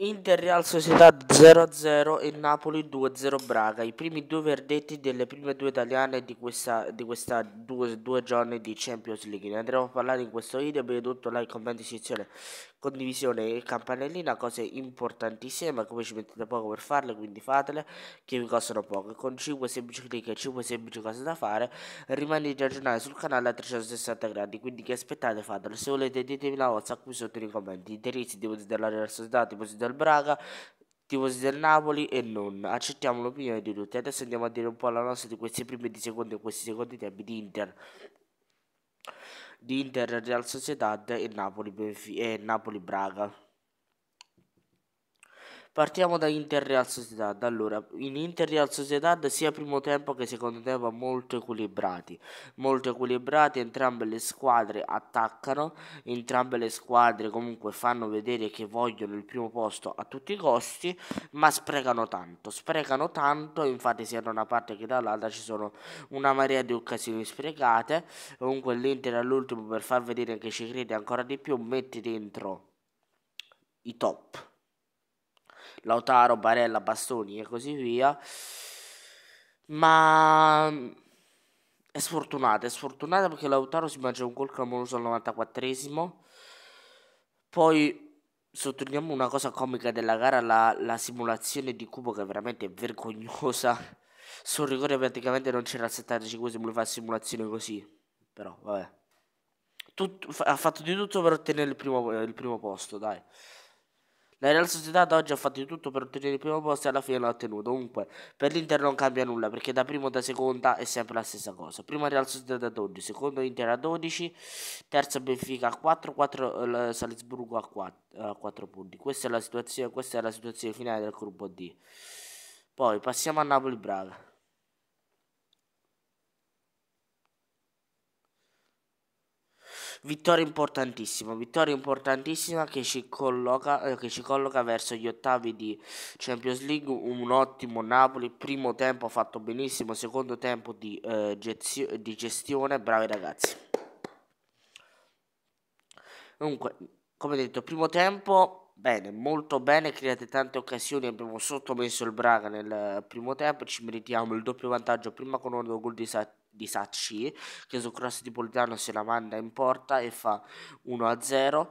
Inter Real Società 0-0 e Napoli 2-0 Braga, i primi due verdetti delle prime due italiane di questa, di questa due, due, giorni di Champions League. Ne andremo a parlare in questo video, vi tutto like, commento, sezione, condivisione e campanellina, cose importantissime, ma come ci mettete poco per farle, quindi fatele, che vi costano poco. Con 5 semplici clic e 5 semplici cose da fare, rimanete aggiornati sul canale a 360 gradi, quindi che aspettate fatelo. Se volete ditemi la vostra qui sotto nei commenti, indirizzi, depositare la Società, depositare del Braga, tifosi del Napoli e non. Accettiamo l'opinione di tutti. Adesso andiamo a dire un po' la nostra di questi primi di secondi e questi secondi tempi di Inter. Di Inter, Real Sociedad e Napoli, e Napoli Braga. Partiamo da Inter Real Sociedad. Allora, in Inter Real Sociedad sia primo tempo che secondo tempo molto equilibrati. Molto equilibrati, entrambe le squadre attaccano, entrambe le squadre comunque fanno vedere che vogliono il primo posto a tutti i costi, ma sprecano tanto, sprecano tanto, infatti sia da una parte che dall'altra ci sono una marea di occasioni sprecate. Comunque l'Inter all'ultimo per far vedere che ci crede ancora di più mette dentro i top Lautaro, Barella, Bastoni e così via. Ma è sfortunata, è sfortunata perché Lautaro si mangia un gol clamoroso al 94esimo. Poi sottolineiamo una cosa comica della gara, la, la simulazione di Cubo che è veramente vergognosa. Sul rigore praticamente non c'era il 75esimo, lui fa simulazione così. Però, vabbè. Tutto, ha fatto di tutto per ottenere il primo, il primo posto, dai. La Real Sociedad oggi ha fatto di tutto per ottenere il primo posto e alla fine l'ha ottenuto. Comunque, per l'Inter non cambia nulla perché da primo o da seconda è sempre la stessa cosa. Prima Real Sociedad a 12, secondo Inter a 12, terzo Benfica a 4, 4 Salisburgo a 4, a 4 punti. Questa è, questa è la situazione finale del gruppo D. Poi passiamo a Napoli-Braga. Vittoria importantissima, vittoria importantissima che ci colloca, eh, che ci colloca verso gli ottavi di Champions League, un ottimo Napoli, primo tempo fatto benissimo, secondo tempo di, eh, gezio, di gestione, bravi ragazzi. Comunque, come detto, primo tempo bene, molto bene, create tante occasioni, abbiamo sottomesso il Braga nel eh, primo tempo, ci meritiamo il doppio vantaggio prima con un gol di, Sa- di Sacci che su cross di Politano se la manda in porta e fa 1-0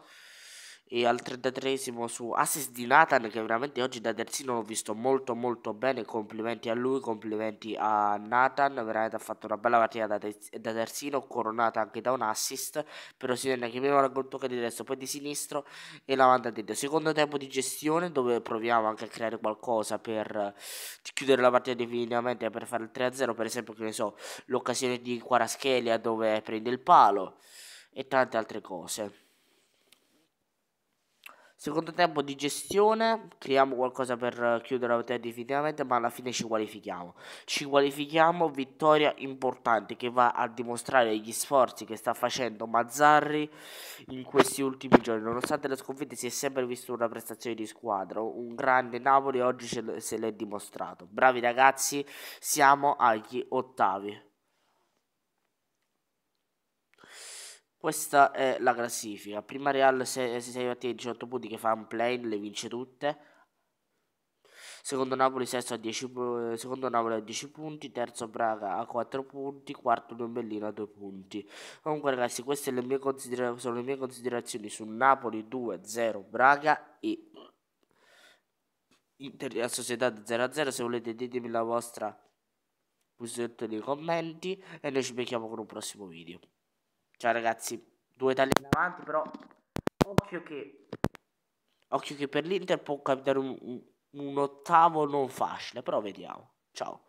e al 33 su assist di Nathan che veramente oggi da terzino l'ho visto molto molto bene complimenti a lui complimenti a Nathan veramente ha fatto una bella partita da, terzino coronata anche da un assist però si vede che prima col tocco di destra poi di sinistro e la manda dentro secondo tempo di gestione dove proviamo anche a creare qualcosa per chiudere la partita definitivamente per fare il 3-0 per esempio che ne so l'occasione di Quaraschelia dove prende il palo e tante altre cose Secondo tempo di gestione, creiamo qualcosa per chiudere la partita definitivamente, ma alla fine ci qualifichiamo. Ci qualifichiamo, vittoria importante che va a dimostrare gli sforzi che sta facendo Mazzarri in questi ultimi giorni. Nonostante le sconfitte si è sempre visto una prestazione di squadra, un grande Napoli oggi se l'è dimostrato. Bravi ragazzi, siamo agli ottavi. Questa è la classifica. Prima Real 6 partite 18 punti che fa un play, le vince tutte. Secondo Napoli, sesto a 10, secondo Napoli a 10 punti, terzo Braga a 4 punti, quarto Lombellino a 2 punti. Comunque ragazzi, queste le sono le mie considerazioni su Napoli 2-0 Braga e Inter Real Società 0-0. Se volete ditemi la vostra qui sotto nei commenti e noi ci becchiamo con un prossimo video. Cioè, ragazzi, due tagli in avanti, però occhio che, occhio che per l'Inter può capitare un, un, un ottavo non facile, però vediamo. Ciao.